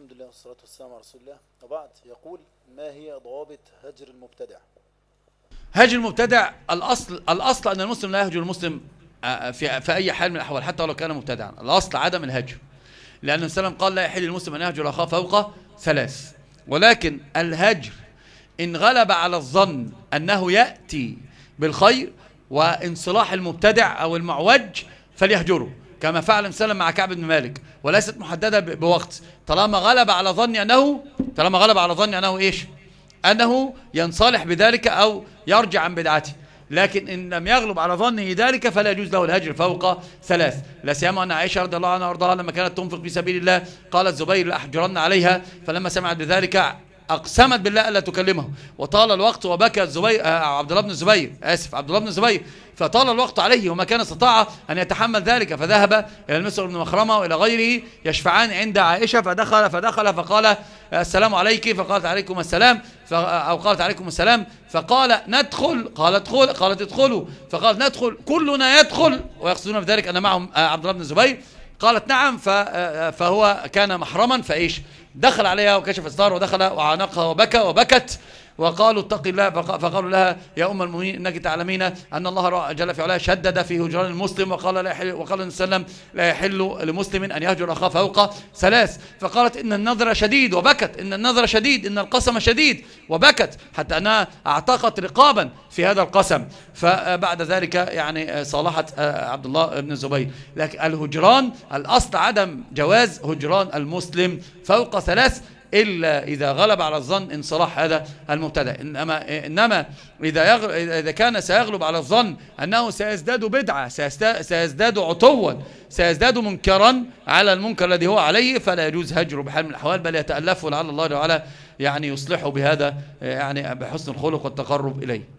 الحمد لله والصلاة والسلام على رسول الله وبعد يقول ما هي ضوابط هجر المبتدع هجر المبتدع الأصل الأصل أن المسلم لا يهجر المسلم آه، آه، في, في أي حال من الأحوال حتى ولو كان مبتدعا الأصل عدم الهجر لأن السلام قال لا يحل المسلم أن يهجر أخاه فوق ثلاث ولكن الهجر إن غلب على الظن أنه يأتي بالخير وإن صلاح المبتدع أو المعوج فليهجره كما فعل مسلم مع كعب بن مالك وليست محددة بوقت طالما غلب على ظني أنه طالما غلب على ظني أنه إيش أنه ينصالح بذلك أو يرجع عن بدعته لكن إن لم يغلب على ظنه ذلك فلا يجوز له الهجر فوق ثلاث لا سيما أن عائشة رضي الله عنها وارضاها لما كانت تنفق في سبيل الله قالت زبير لأحجرن عليها فلما سمعت بذلك أقسمت بالله ألا تكلمه وطال الوقت وبكى الزبير آه، عبد الله بن الزبير آسف عبد الله بن الزبير فطال الوقت عليه وما كان استطاع أن يتحمل ذلك فذهب إلى المسعر بن مخرمة وإلى غيره يشفعان عند عائشة فدخل فدخل فقال السلام عليك فقالت عليكم السلام أو قالت عليكم السلام فقال ندخل قال ادخل قالت ادخلوا فقال ندخل كلنا يدخل ويقصدون بذلك أن معهم آه، عبد الله بن الزبير قالت نعم فهو كان محرما فإيش دخل عليها وكشف الستار ودخل وعانقها وبكى وبكت وقالوا اتق الله فقالوا لها يا أم المؤمنين إنك تعلمين أن الله جل في علاه شدد في هجران المسلم وقال لا يحل وقال النبي لا يحل لمسلم أن يهجر أخاه فوق ثلاث فقالت إن النذر شديد وبكت إن النذر شديد إن القسم شديد وبكت حتى أنها اعتقت رقابا في هذا القسم فبعد ذلك يعني صالحت آه، عبد الله بن الزبير لكن الهجران الأصل عدم جواز هجران المسلم فوق ثلاث إلا إذا غلب على الظن انصلاح هذا المبتدا إنما, إنما إذا, يغل إذا كان سيغلب على الظن أنه سيزداد بدعة سيزداد عطوا سيزداد منكرا على المنكر الذي هو عليه فلا يجوز هجره بحال من الأحوال بل يتألفه لعل الله تعالى يعني يصلحه بهذا يعني بحسن الخلق والتقرب إليه